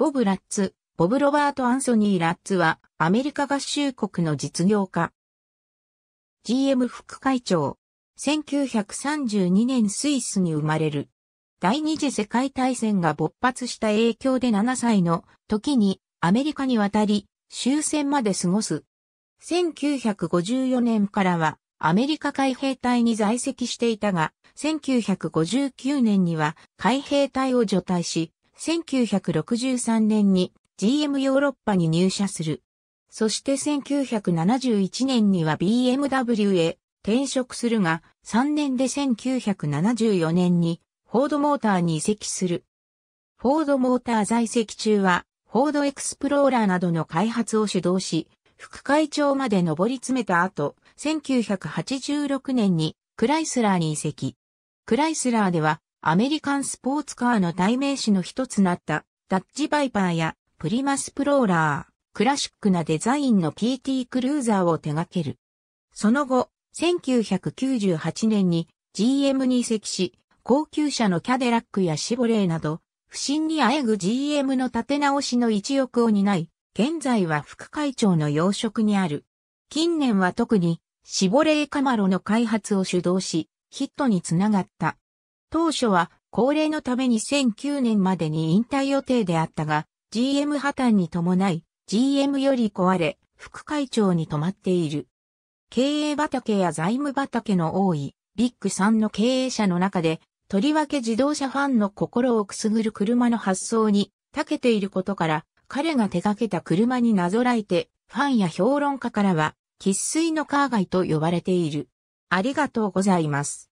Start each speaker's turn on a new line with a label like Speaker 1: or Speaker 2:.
Speaker 1: ボブ・ラッツ、ボブ・ロバート・アンソニー・ラッツは、アメリカ合衆国の実業家。GM 副会長。1932年スイスに生まれる。第二次世界大戦が勃発した影響で7歳の時にアメリカに渡り終戦まで過ごす。1954年からはアメリカ海兵隊に在籍していたが、1959年には海兵隊を除隊し、1963年に GM ヨーロッパに入社する。そして1971年には BMW へ転職するが、3年で1974年にフォードモーターに移籍する。フォードモーター在籍中は、フォードエクスプローラーなどの開発を主導し、副会長まで上り詰めた後、1986年にクライスラーに移籍。クライスラーではアメリカンスポーツカーの代名詞の一つなったダッジバイパーやプリマスプローラー、クラシックなデザインの PT クルーザーを手掛ける。その後、1998年に GM に移籍し、高級車のキャデラックやシボレーなど、不審にあえぐ GM の立て直しの一翼を担い、現在は副会長の要職にある。近年は特に、シボレーカマロの開発を主導し、ヒットにつながった。当初は高齢のために2009年までに引退予定であったが、GM 破綻に伴い、GM より壊れ、副会長に止まっている。経営畑や財務畑の多い、ビッグ3の経営者の中で、とりわけ自動車ファンの心をくすぐる車の発想に長けていることから、彼が手掛けた車になぞらえて、ファンや評論家からは、喫水のカーガイと呼ばれている。ありがとうございます。